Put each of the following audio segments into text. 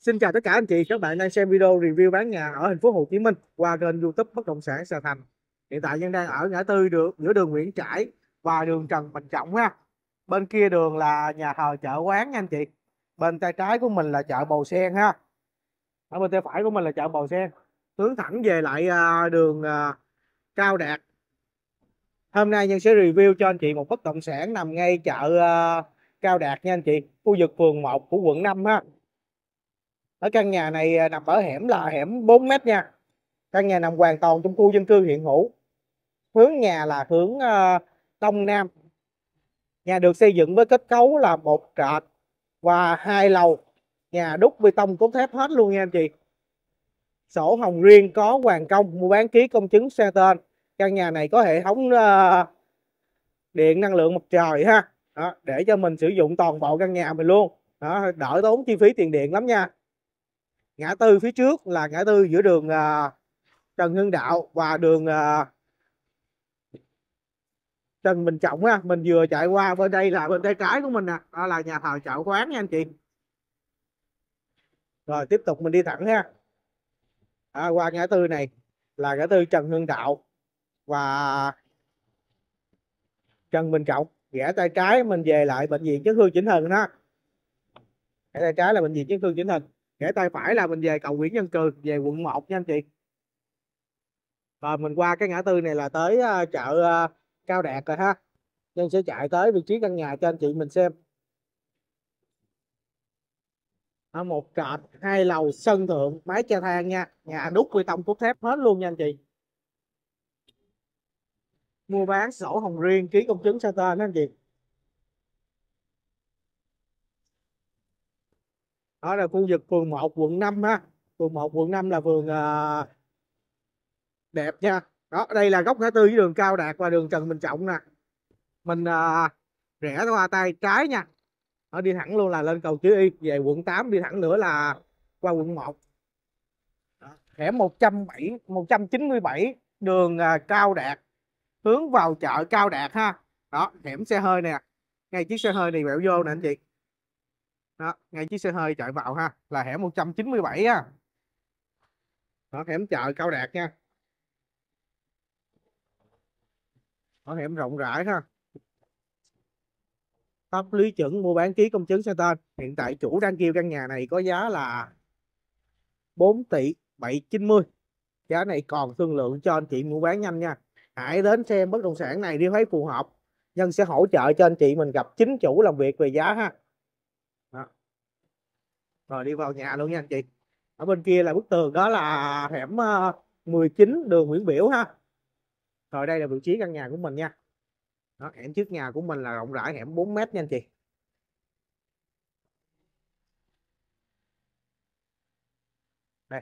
Xin chào tất cả anh chị, các bạn đang xem video review bán nhà ở thành phố Hồ Chí Minh qua kênh YouTube Bất động sản Sà Thành. Hiện tại nhân đang ở ngã tư được giữa đường Nguyễn Trãi và đường Trần Bình Trọng ha. Bên kia đường là nhà thờ chợ quán nha anh chị. Bên tay trái của mình là chợ Bầu Sen ha. Ở bên tay phải của mình là chợ Bầu Sen. Hướng thẳng về lại à, đường à, Cao Đạt. Hôm nay nhân sẽ review cho anh chị một bất động sản nằm ngay chợ à, Cao Đạt nha anh chị, khu vực phường 1 của quận 5 ha ở căn nhà này à, nằm ở hẻm là hẻm 4 mét nha căn nhà nằm hoàn toàn trong khu dân cư hiện hữu hướng nhà là hướng uh, đông nam nhà được xây dựng với kết cấu là một trệt và hai lầu nhà đúc bê tông cốt thép hết luôn nha anh chị sổ hồng riêng có hoàn công mua bán ký công chứng xe tên căn nhà này có hệ thống uh, điện năng lượng mặt trời ha đó, để cho mình sử dụng toàn bộ căn nhà mình luôn đó, đỡ tốn chi phí tiền điện lắm nha ngã tư phía trước là ngã tư giữa đường à, Trần Hưng Đạo và đường à, Trần Bình Trọng á mình vừa chạy qua bên đây là bên tay trái của mình nè à. đó là nhà thờ chợ quán nha anh chị rồi tiếp tục mình đi thẳng ha à, qua ngã tư này là ngã tư Trần Hưng Đạo và Trần Bình Trọng rẽ tay trái mình về lại bệnh viện chấn thương chỉnh hình đó. rẽ tay trái là bệnh viện chấn thương chỉnh hình kẻ tay phải là mình về cầu Nguyễn Nhân Cừ về quận 1 nha anh chị rồi mình qua cái ngã tư này là tới ờ, chợ ờ, Cao Đạt rồi ha nên sẽ chạy tới vị trí căn nhà cho anh chị mình xem ở một trệt hai lầu sân thượng máy che thang nha nhà đúc bê tông cốt thép hết luôn nha anh chị mua bán sổ hồng riêng ký công chứng sao tên anh chị đó là khu vực phường 1 quận 5 ha phường 1 quận 5 là phường à, đẹp nha đó đây là góc ngã tư với đường cao đạt và đường trần bình trọng nè mình à, rẽ qua tay trái nha nó đi thẳng luôn là lên cầu chữ y về quận 8 đi thẳng nữa là qua quận 1 đó. hẻm 107 197 đường à, cao đạt hướng vào chợ cao đạt ha đó hẻm xe hơi nè ngay chiếc xe hơi này bẹo vô nè anh chị đó, ngay chiếc xe hơi chạy vào ha là hẻm 197 á đó, hẻm chợ Cao Đạt nha ở hẻm rộng rãi ha pháp lý chuẩn mua bán ký công chứng xe tên hiện tại chủ đang kêu căn nhà này có giá là 4 tỷ 790 giá này còn thương lượng cho anh chị mua bán nhanh nha hãy đến xem bất động sản này đi thấy phù hợp nhân sẽ hỗ trợ cho anh chị mình gặp chính chủ làm việc về giá ha rồi đi vào nhà luôn nha anh chị ở bên kia là bức tường đó là hẻm 19 ờ, đường Nguyễn Biểu ha rồi đây là vị trí căn nhà của mình nha đó, hẻm trước nhà của mình là rộng rãi hẻm 4 m nha anh chị đây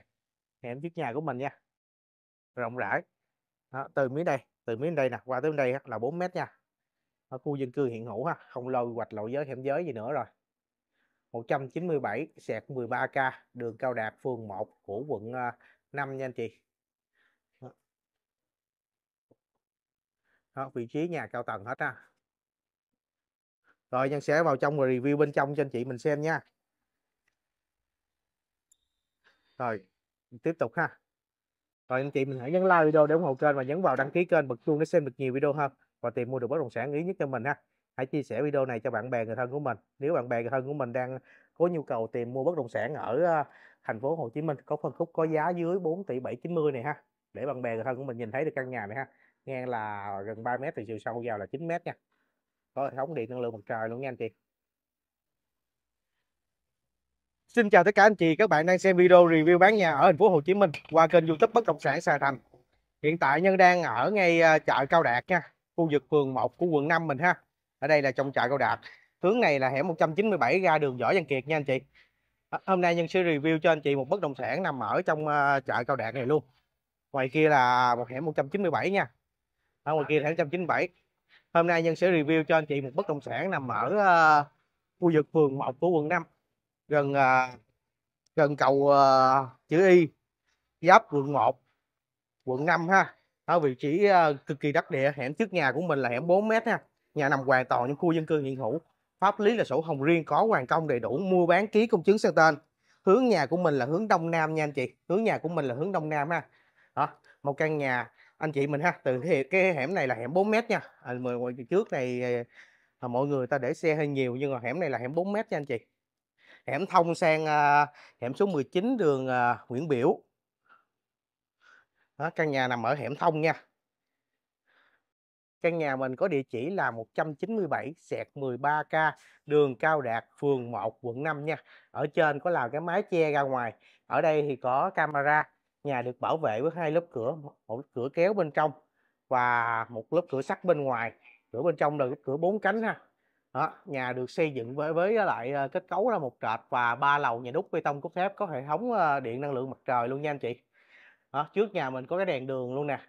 hẻm trước nhà của mình nha rộng rãi đó, từ miếng đây từ miếng đây nè qua tới đây là 4 m nha ở khu dân cư hiện hữu ha không lâu hoạch lộ giới hẻm giới gì nữa rồi 197 sẹt 13K đường Cao Đạt phường 1 của quận 5 à, nha anh chị Đó, vị trí nhà cao tầng hết ha rồi nhân sẽ vào trong và review bên trong cho anh chị mình xem nha rồi tiếp tục ha rồi anh chị mình hãy nhấn like video để ủng hộ kênh và nhấn vào đăng ký kênh bật chuông để xem được nhiều video hơn và tìm mua được bất động sản ý nhất cho mình ha hãy chia sẻ video này cho bạn bè người thân của mình nếu bạn bè người thân của mình đang có nhu cầu tìm mua bất động sản ở ờ, thành phố Hồ Chí Minh có phân khúc có giá dưới 4 tỷ 790 này ha để bạn bè người thân của mình nhìn thấy được căn nhà này ha ngang là gần 3 mét từ chiều sâu vào là 9 mét nha có hệ thống điện năng lượng mặt trời luôn nha anh chị Xin chào tất cả anh chị, các bạn đang xem video review bán nhà ở thành phố Hồ Chí Minh qua kênh YouTube Bất động sản Sài Thành. Hiện tại Nhân đang ở ngay ờ, chợ Cao Đạt nha, khu vực phường 1 của quận 5 mình ha ở đây là trong trại cao đạt hướng này là hẻm 197 ra đường võ văn kiệt nha anh chị hôm nay nhân sẽ review cho anh chị một bất động sản nằm ở trong chợ ờ, cao đạt này luôn ngoài kia là một hẻm 197 nha ở ngoài kia là hẻm 197 hôm nay nhân sẽ review cho anh chị một bất động sản nằm ở uh, khu vực phường 1 của quận 5 gần uh, gần cầu uh, chữ Y giáp quận 1 quận 5 ha ở vị trí cực kỳ đắc địa hẻm trước nhà của mình là hẻm 4 m ha nhà nằm hoàn toàn trong khu dân cư hiện hữu pháp lý là sổ hồng riêng có hoàn công đầy đủ mua bán ký công chứng sang tên hướng nhà của mình là hướng đông nam nha anh chị hướng nhà của mình là hướng đông nam ha đó một căn nhà anh chị mình ha từ cái hẻm này là hẻm 4 mét nha à, ngoài trước này à, à, mọi người ta để xe hơi nhiều nhưng mà hẻm này là hẻm 4 mét nha anh chị hẻm thông sang à, hẻm số 19 đường à, Nguyễn Biểu đó, căn nhà nằm ở hẻm thông nha Căn nhà mình có địa chỉ là 197 sẹt 13K đường Cao Đạt, phường 1, quận 5 nha. Ở trên có làm cái mái che ra ngoài. Ở đây thì có camera. Nhà được bảo vệ với hai lớp cửa, một cửa kéo bên trong và một lớp cửa sắt bên ngoài. Cửa bên trong là cửa bốn cánh ha. Đó, nhà được xây dựng với với lại ờ, kết cấu là một trệt và ba lầu nhà đúc bê tông cốt thép có hệ thống ờ, điện năng lượng mặt trời luôn nha anh chị. Đó, trước nhà mình có cái đèn đường luôn nè.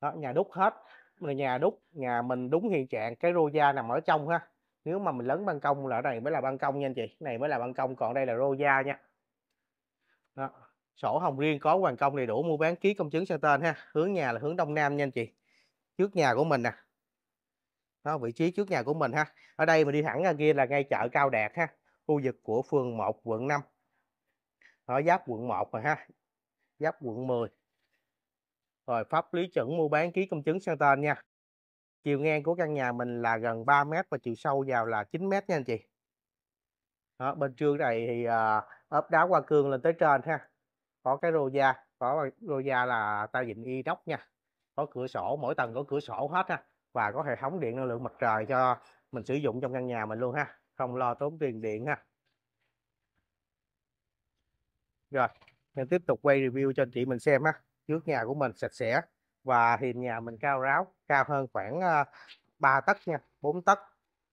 Đó, nhà đúc hết nhà đúc nhà mình đúng hiện trạng cái rô da nằm ở trong ha nếu mà mình lớn ban công là này mới là ban công nha anh chị này mới là ban công còn đây là rô da nha đó. sổ hồng riêng có hoàn công đầy đủ mua bán ký công chứng sang tên ha hướng nhà là hướng đông nam nha anh chị trước nhà của mình nè đó, vị trí trước nhà của mình ha ở đây mình đi thẳng ra kia là ngay chợ Cao Đạt ha khu vực của phường 1 quận 5 ở giáp quận 1 rồi ha giáp quận 10 rồi pháp lý chuẩn mua bán ký công chứng sang tên nha chiều ngang của căn nhà mình là gần 3 mét và chiều sâu vào là 9 mét nha anh chị đó, bên trước này thì à, ốp đá qua cương lên tới trên ha có cái rô da có rô da là ta dịnh y đốc nha có cửa sổ mỗi tầng có cửa sổ hết ha và có hệ thống điện năng lượng mặt trời cho mình sử dụng trong căn nhà mình luôn ha không lo tốn tiền điện ha rồi mình tiếp tục quay review cho anh chị mình xem ha trước nhà của mình sạch sẽ và hiền nhà mình cao ráo cao hơn khoảng 3 ờ, tấc nha 4 tấc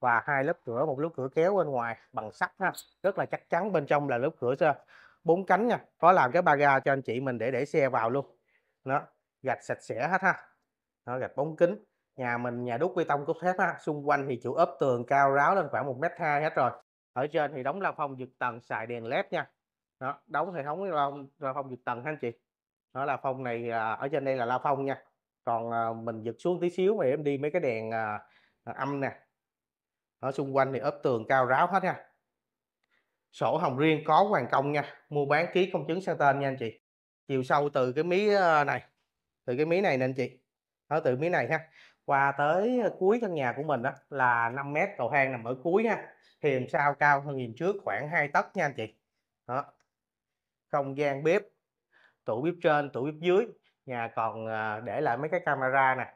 và hai lớp cửa một lớp cửa kéo bên ngoài bằng sắt ha rất là chắc chắn bên trong là lớp cửa sơ bốn cánh nha có làm cái ba ga cho anh chị mình để để xe vào luôn đó gạch sạch sẽ hết ha đó, gạch bóng kính nhà mình nhà đúc bê tông cốt thép ha xung quanh thì chủ ốp tường cao ráo lên khoảng một mét hai hết rồi ở trên thì đóng la phong dực tầng xài đèn led nha đó đóng hệ thống la phong dực tầng ha anh chị nó là phong này à, ở trên đây là la phong nha còn à, mình giật xuống tí xíu mà em đi mấy cái đèn à, âm nè ở xung quanh thì ốp tường cao ráo hết nha sổ hồng riêng có hoàn công nha mua bán ký công chứng sang tên nha anh chị chiều sâu từ cái mí này từ cái mí này nè anh chị đó từ mí này ha qua tới cuối căn nhà của mình đó là 5 mét cầu thang nằm ở cuối ha thì làm sao cao hơn nhìn trước khoảng 2 tấc nha anh chị đó không gian bếp tủ bếp trên tủ bếp dưới nhà còn à, để lại mấy cái camera nè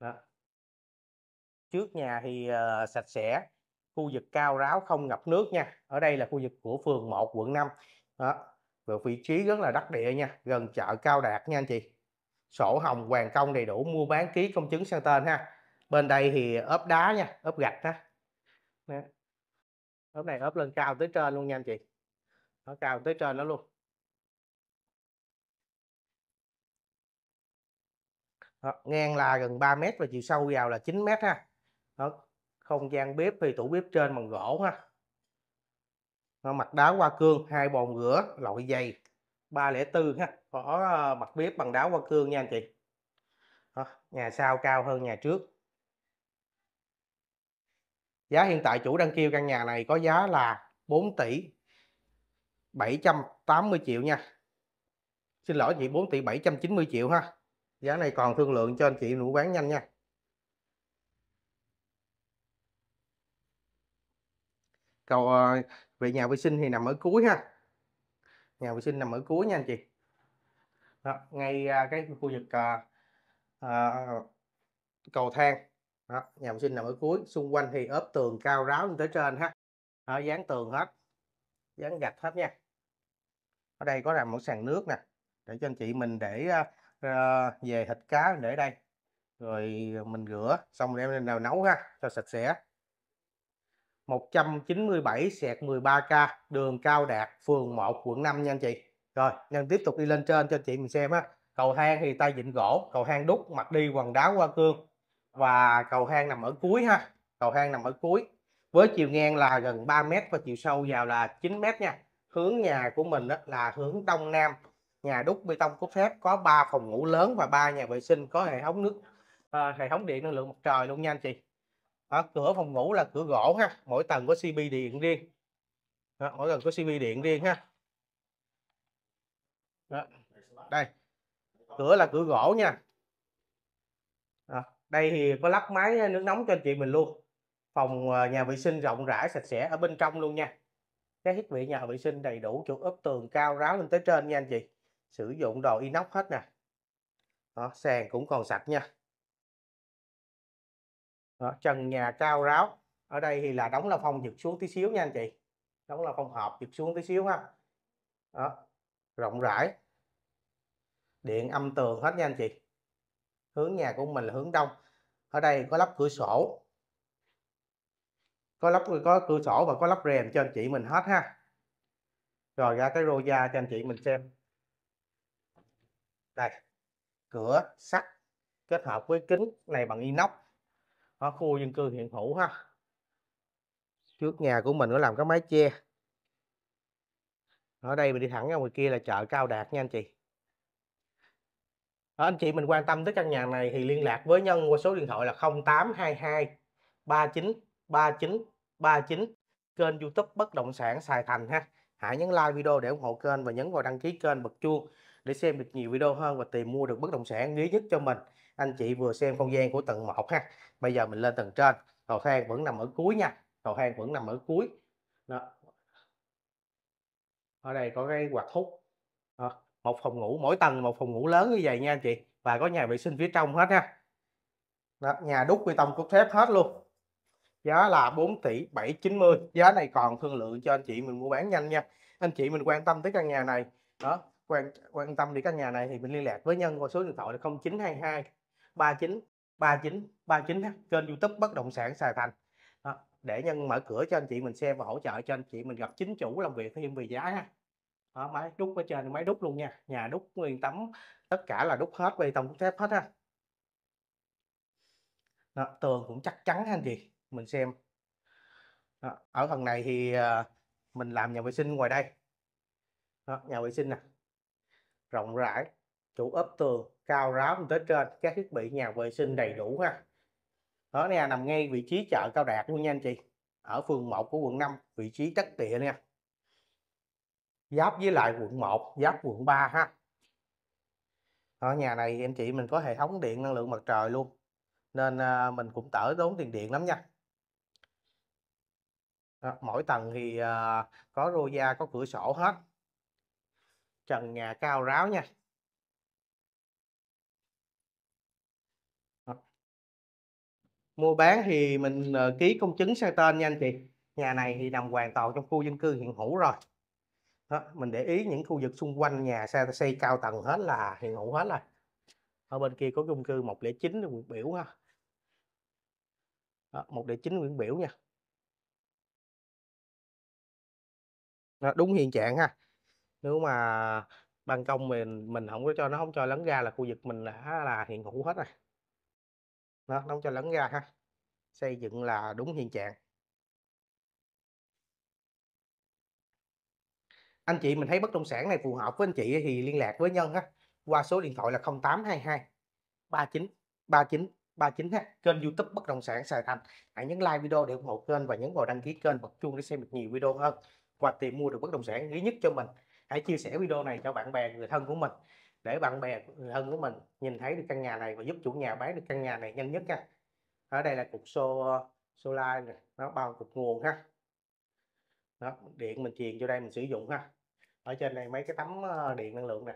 đó. trước nhà thì à, sạch sẽ khu vực cao ráo không ngập nước nha ở đây là khu vực của phường 1 quận 5 đó về vị trí rất là đắc địa nha gần chợ cao đạt nha anh chị sổ hồng hoàn công đầy đủ mua bán ký công chứng sang tên ha bên đây thì ốp đá nha ốp gạch ha ốp này ốp lên cao tới trên luôn nha anh chị nó cao tới trên đó luôn đó, ngang là gần 3 mét và chiều sâu vào là 9 mét ha đó, không gian bếp thì tủ bếp trên bằng gỗ ha đó, mặt đá hoa cương hai bồn rửa loại dày 304 ha có ờ, mặt bếp bằng đá hoa cương nha anh chị đó, nhà sau cao hơn nhà trước giá hiện tại chủ đang kêu căn nhà này có giá là 4 tỷ 780 triệu nha xin lỗi chị 4 tỷ 790 triệu ha giá này còn thương lượng cho anh chị nụ bán nhanh nha cầu ờ, về nhà vệ sinh thì nằm ở cuối ha nhà vệ sinh nằm ở cuối nha anh chị đó, ngay à, cái khu vực à, à, cầu thang đó, nhà vệ sinh nằm ở cuối xung quanh thì ốp tường cao ráo lên tới trên ha đó, dán tường hết dán gạch hết nha ở đây có làm một sàn nước nè để cho anh chị mình để à, Ờ, về thịt cá để đây rồi ờ, mình rửa xong đem lên nào nấu ha cho sạch sẽ 197 sẹt 13k đường Cao Đạt phường 1 quận 5 nha anh chị rồi nhân tiếp tục đi lên trên cho chị mình xem á cầu thang thì tay vịn gỗ cầu thang đúc mặt đi quần đá qua cương và cầu thang nằm ở cuối ha cầu thang nằm ở cuối với chiều ngang là gần 3 mét và chiều sâu vào là 9 mét nha hướng nhà của mình đó là hướng đông nam nhà đúc bê tông cốt thép có 3 phòng ngủ lớn và 3 nhà vệ sinh có hệ thống nước à, hệ thống điện năng lượng mặt trời luôn nha anh chị đó, cửa phòng ngủ là cửa gỗ ha mỗi tầng có cb điện riêng đó, mỗi tầng có cb điện riêng ha đó, đây cửa là cửa gỗ nha đó, đây thì có lắp máy nước nóng cho anh chị mình luôn phòng à, nhà vệ sinh rộng rãi sạch sẽ ở bên trong luôn nha các thiết bị nhà vệ sinh đầy đủ chuột ốp tường cao ráo lên tới trên nha anh chị sử dụng đồ inox hết nè đó, sàn cũng còn sạch nha đó, trần nhà cao ráo ở đây thì là đóng là phong giật xuống tí xíu nha anh chị đóng là phong hộp giật xuống tí xíu ha đó, rộng rãi điện âm tường hết nha anh chị hướng nhà của mình là hướng đông ở đây có lắp cửa sổ có lắp có cửa sổ và có lắp rèm cho anh chị mình hết ha rồi ra cái rô da cho anh chị mình xem đây cửa sắt kết hợp với kính này bằng inox ở khu dân cư hiện hữu ha trước nhà của mình nó làm cái mái che ở đây mình đi thẳng ra ngoài kia là chợ Cao Đạt nha anh chị ở anh chị mình quan tâm tới căn nhà này thì liên lạc với Nhân qua số điện thoại là 0822 39 39 39 kênh youtube bất động sản Sài Thành ha hãy nhấn like video để ủng hộ kênh và nhấn vào đăng ký kênh bật chuông để xem được nhiều video hơn và tìm mua được bất động sản lý nhất cho mình anh chị vừa xem không gian của tầng 1 ha bây giờ mình lên tầng trên cầu thang vẫn nằm ở cuối nha cầu thang vẫn nằm ở cuối đó. ở đây có cái quạt hút đó. một phòng ngủ mỗi tầng một phòng ngủ lớn như vậy nha anh chị và có nhà vệ sinh phía trong hết ha đó. nhà đúc bê tông cốt thép hết luôn giá là 4 tỷ 790 giá này còn thương lượng cho anh chị mình mua bán nhanh nha anh chị mình quan tâm tới căn nhà này đó quan quan tâm đến căn nhà này thì mình liên lạc với nhân qua số điện thoại là 0922 39 39 39 kênh YouTube bất động sản xài Thành đó, để nhân mở cửa cho anh chị mình xem và hỗ trợ cho anh chị mình gặp chính chủ làm việc thêm về giá ha đó, máy đúc ở trên máy đúc luôn nha nhà đúc nguyên tấm tất cả là đúc hết bê tông thép hết ha đó, tường cũng chắc chắn anh chị mình xem đó, ở phần này thì ờ, mình làm nhà vệ sinh ngoài đây đó, nhà vệ sinh nè rộng rãi trụ ốp tường cao ráo tới trên các thiết bị nhà vệ sinh đầy đủ ha đó nè nằm ngay vị trí chợ Cao Đạt luôn nha anh chị ở phường 1 của quận 5 vị trí đất địa nha giáp với lại quận 1 giáp quận 3 ha ở nhà này anh chị mình có hệ thống điện năng lượng mặt trời luôn nên à, mình cũng đỡ tốn tiền điện lắm nha đó, mỗi tầng thì à, có rô gia có cửa sổ hết trần nhà cao ráo nha mua bán thì mình ờ, ký công chứng sang tên nha anh chị nhà này thì nằm hoàn toàn trong khu dân cư hiện hữu rồi đó, mình để ý những khu vực xung quanh nhà xe xây cao tầng hết là hiện hữu hết rồi ở bên kia có chung cư 109 Nguyễn Biểu ha đó, 109 Nguyễn Biểu nha đó, đúng hiện trạng ha nếu mà ban công mình mình không có cho nó không cho lấn ra là khu vực mình đã là hiện hữu hết rồi nó không cho lấn ra ha xây dựng là đúng hiện trạng anh chị mình thấy bất động sản này phù hợp với anh chị thì liên lạc với nhân ha qua số điện thoại là 0822 39 39 39 ha kênh youtube bất động sản Sài Thành hãy nhấn like video để ủng hộ kênh và nhấn vào đăng ký kênh bật chuông để xem được nhiều video hơn và tìm mua được bất động sản lý nhất cho mình hãy chia sẻ video này cho bạn bè người thân của mình để bạn bè người thân của mình nhìn thấy được căn nhà này và giúp chủ nhà bán được căn nhà này nhanh nhất nha ở đây là cục xô solar này, nó bao cục nguồn ha đó, điện mình truyền vô đây mình sử dụng ha ở trên này mấy cái tấm ờ, điện năng lượng nè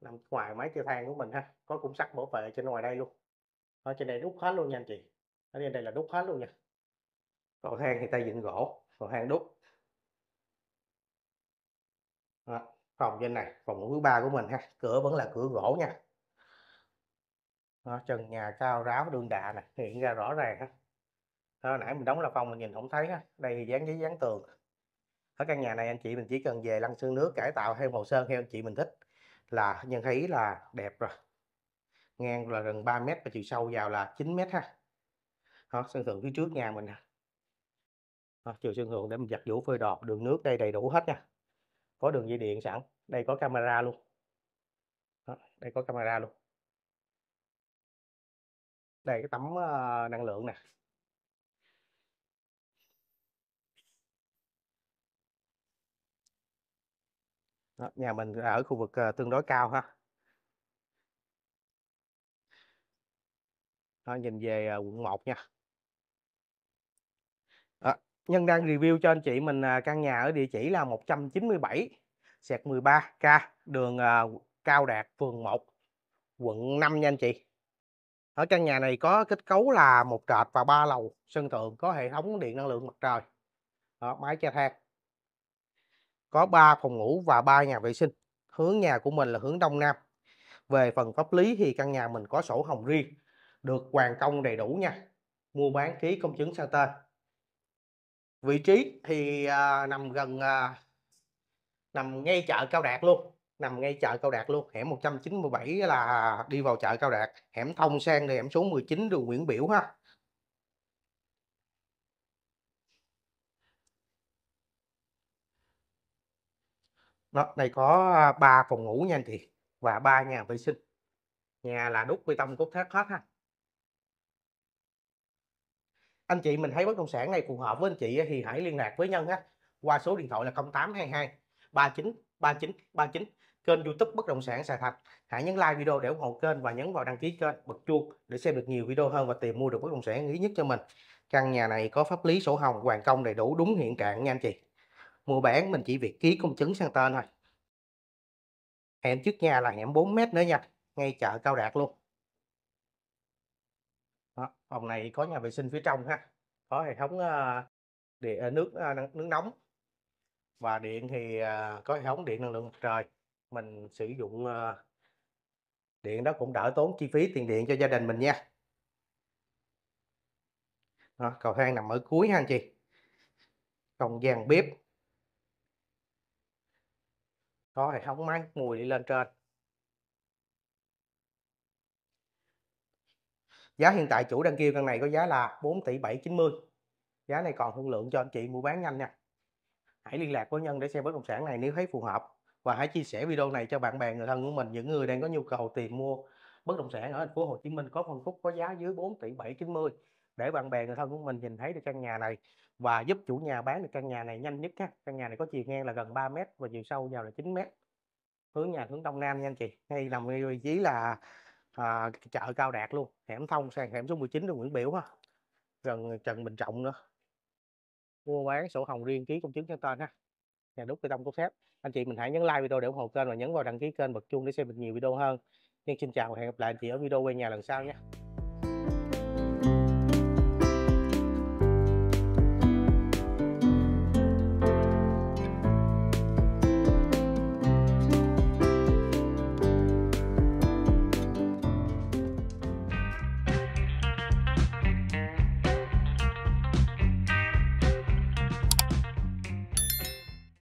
nằm ngoài máy tiêu than của mình ha có cũng sắt bảo vệ trên ngoài đây luôn ở trên đây đút hết luôn nha anh chị ở trên đây là đút hết luôn nha cầu thang thì tay dựng gỗ cầu thang đút đó. phòng trên này phòng ngủ thứ ba của mình ha cửa vẫn là cửa gỗ nha Đó. trần nhà cao ráo đường đạ này hiện ra rõ ràng ha đó, nãy mình đóng là phòng mình nhìn không thấy ha đây thì dán giấy dán tường ở căn nhà này anh chị mình chỉ cần về lăn xương nước cải tạo hay màu sơn theo anh chị mình thích là nhân thấy là đẹp rồi ngang là gần 3 mét và chiều sâu vào là 9 mét ha đó, sân thượng phía trước nhà mình ha chiều sân thượng để mình giặt vũ phơi đọt đường nước đây đầy đủ hết nha có đường dây điện sẵn đây có camera luôn đó, đây có camera luôn đây cái tấm uh, năng lượng nè Đó, nhà mình ở khu vực uh, tương đối cao ha Đó, nhìn về uh, quận 1 nha Đó, Nhân đang review cho anh chị mình à, căn nhà ở địa chỉ là 197 sẹt 13K đường à, Cao Đạt phường 1 quận 5 nha anh chị ở căn nhà này có kết cấu là một trệt và ba lầu sân thượng có hệ thống điện năng lượng mặt trời đó, mái che thang có 3 phòng ngủ và 3 nhà vệ sinh hướng nhà của mình là hướng đông nam về phần pháp lý thì căn nhà mình có sổ hồng riêng được hoàn công đầy đủ nha mua bán ký công chứng sang tên vị trí thì à, nằm gần à, nằm ngay chợ Cao Đạt luôn nằm ngay chợ Cao Đạt luôn hẻm 197 là đi vào chợ Cao Đạt hẻm thông sang thì hẻm số 19 đường Nguyễn Biểu ha Đó, đây có 3 à, phòng ngủ nha anh chị và 3 nhà vệ sinh nhà là đúc bê tông cốt thép hết ha anh chị mình thấy bất động sản này phù hợp với anh chị thì hãy liên lạc với nhân ha qua số điện thoại là 0822 39 39 39 kênh youtube bất động sản Sài thạch hãy nhấn like video để ủng hộ kênh và nhấn vào đăng ký kênh bật chuông để xem được nhiều video hơn và tìm mua được bất động sản ý nhất cho mình căn nhà này có pháp lý sổ hồng hoàn công đầy đủ đúng hiện trạng nha anh chị mua bán mình chỉ việc ký công chứng sang tên thôi hẻm trước nhà là hẻm 4m nữa nha ngay chợ Cao Đạt luôn phòng này có nhà vệ sinh phía trong ha có hệ thống ờ, điện ờ, nước ờ, nước nóng và điện thì có hệ thống điện năng lượng mặt trời mình sử dụng điện đó cũng đỡ tốn chi phí tiền điện cho gia đình mình nha đó, cầu thang nằm ở cuối ha anh chị không gian bếp có hệ thống máy mùi đi lên trên giá hiện tại chủ đang kêu căn này có giá là 4 tỷ 790 giá này còn thương lượng cho anh chị mua bán nhanh nha hãy liên lạc với nhân để xem bất động sản này nếu thấy phù hợp và hãy chia sẻ video này cho bạn bè người thân của mình những người đang có nhu cầu tìm mua bất động sản ở thành phố Hồ Chí Minh có phân khúc có giá dưới 4 tỷ 790 để bạn bè người thân của mình nhìn thấy được căn nhà này và giúp chủ nhà bán được căn nhà này nhanh nhất ha. Căn nhà này có chiều ngang là gần 3 mét và chiều sâu vào là 9 mét. Hướng nhà hướng đông nam nha anh chị. Ngay nằm vị trí là à, chợ Cao Đạt luôn hẻm thông sang hẻm số 19 đường Nguyễn Biểu ha gần Trần Bình Trọng nữa mua bán sổ hồng riêng ký công chứng cho tên ha nhà đúc bê tông cốt thép anh chị mình hãy nhấn like video để ủng hộ kênh và nhấn vào đăng ký kênh bật chuông để xem được nhiều video hơn nhưng xin chào và hẹn gặp lại anh chị ở video quay nhà lần sau nhé